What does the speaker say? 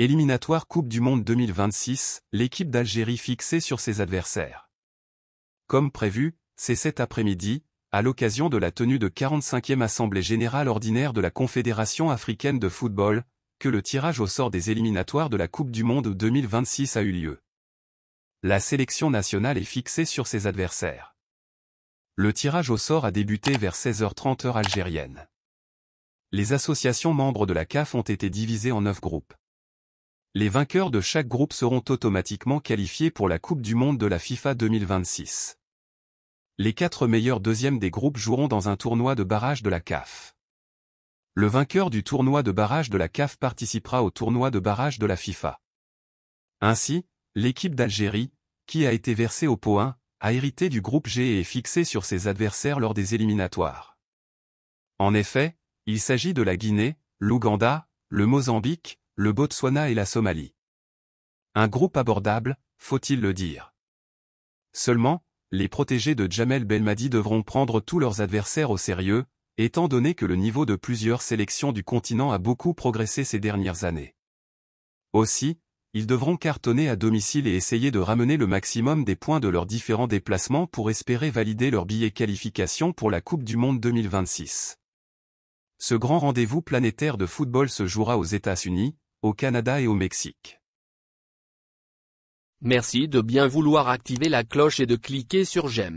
Éliminatoire Coupe du Monde 2026, l'équipe d'Algérie fixée sur ses adversaires. Comme prévu, c'est cet après-midi, à l'occasion de la tenue de 45e Assemblée Générale Ordinaire de la Confédération Africaine de Football, que le tirage au sort des éliminatoires de la Coupe du Monde 2026 a eu lieu. La sélection nationale est fixée sur ses adversaires. Le tirage au sort a débuté vers 16h30 heure algérienne. Les associations membres de la CAF ont été divisées en 9 groupes les vainqueurs de chaque groupe seront automatiquement qualifiés pour la Coupe du Monde de la FIFA 2026. Les quatre meilleurs deuxièmes des groupes joueront dans un tournoi de barrage de la CAF. Le vainqueur du tournoi de barrage de la CAF participera au tournoi de barrage de la FIFA. Ainsi, l'équipe d'Algérie, qui a été versée au pot 1, a hérité du groupe G et est fixée sur ses adversaires lors des éliminatoires. En effet, il s'agit de la Guinée, l'Ouganda, le Mozambique, le Botswana et la Somalie. Un groupe abordable, faut-il le dire. Seulement, les protégés de Jamel Belmadi devront prendre tous leurs adversaires au sérieux, étant donné que le niveau de plusieurs sélections du continent a beaucoup progressé ces dernières années. Aussi, ils devront cartonner à domicile et essayer de ramener le maximum des points de leurs différents déplacements pour espérer valider leur billet qualification pour la Coupe du Monde 2026. Ce grand rendez-vous planétaire de football se jouera aux États-Unis, au Canada et au Mexique. Merci de bien vouloir activer la cloche et de cliquer sur j'aime.